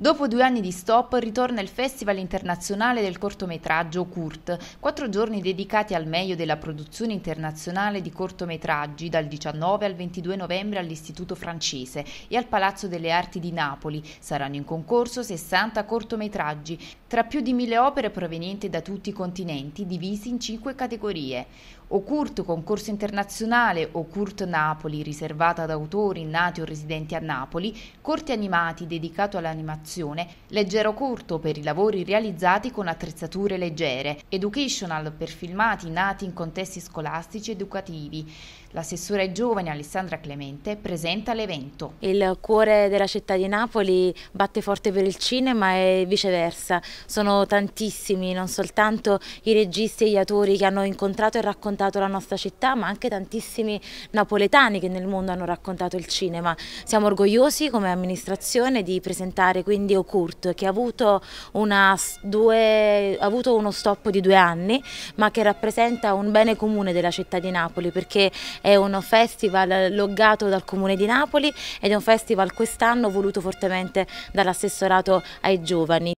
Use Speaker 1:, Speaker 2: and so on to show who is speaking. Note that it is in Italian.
Speaker 1: Dopo due anni di stop ritorna il Festival internazionale del cortometraggio CURT, quattro giorni dedicati al meglio della produzione internazionale di cortometraggi dal 19 al 22 novembre all'Istituto francese e al Palazzo delle Arti di Napoli. Saranno in concorso 60 cortometraggi, tra più di mille opere provenienti da tutti i continenti, divisi in cinque categorie. O CURT concorso internazionale o CURT Napoli riservata ad autori nati o residenti a Napoli, corti animati dedicato all'animazione formazione, leggero corto per i lavori realizzati con attrezzature leggere, educational per filmati nati in contesti scolastici educativi. L'assessore giovane Alessandra Clemente presenta l'evento. Il cuore
Speaker 2: della città di Napoli batte forte per il cinema e viceversa. Sono tantissimi, non soltanto i registi e gli autori che hanno incontrato e raccontato la nostra città, ma anche tantissimi napoletani che nel mondo hanno raccontato il cinema. Siamo orgogliosi come amministrazione di presentare quindi quindi Ocurt, che ha avuto, una, due, ha avuto uno stop di due anni, ma che rappresenta un bene comune della città di Napoli, perché è un festival loggato dal Comune di Napoli ed è un festival quest'anno voluto fortemente dall'assessorato ai giovani.